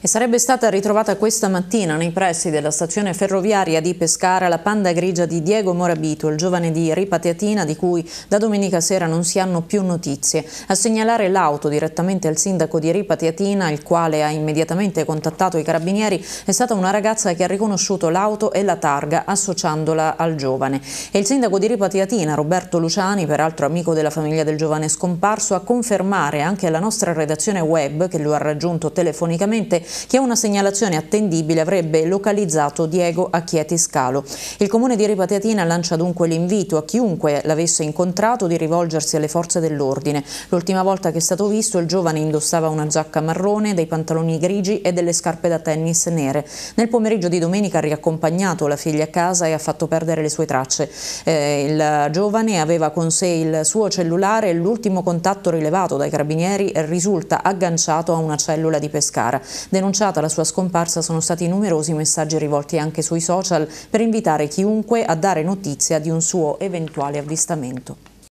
e sarebbe stata ritrovata questa mattina nei pressi della stazione ferroviaria di Pescara la panda grigia di Diego Morabito, il giovane di Ripatiatina di cui da domenica sera non si hanno più notizie. A segnalare l'auto direttamente al sindaco di Ripatiatina, il quale ha immediatamente contattato i carabinieri, è stata una ragazza che ha riconosciuto l'auto e la targa associandola al giovane. E il sindaco di Ripatiatina, Roberto Luciani, peraltro amico della famiglia del giovane scomparso, a confermare anche alla nostra redazione web, che lo ha raggiunto telefonicamente, che a una segnalazione attendibile avrebbe localizzato Diego a Chieti Scalo. Il comune di Ripateatina lancia dunque l'invito a chiunque l'avesse incontrato di rivolgersi alle forze dell'ordine. L'ultima volta che è stato visto il giovane indossava una giacca marrone, dei pantaloni grigi e delle scarpe da tennis nere. Nel pomeriggio di domenica ha riaccompagnato la figlia a casa e ha fatto perdere le sue tracce. Eh, il giovane aveva con sé il suo cellulare e l'ultimo contatto rilevato dai carabinieri risulta agganciato a una cellula di Pescara. Denunciata la sua scomparsa sono stati numerosi messaggi rivolti anche sui social per invitare chiunque a dare notizia di un suo eventuale avvistamento.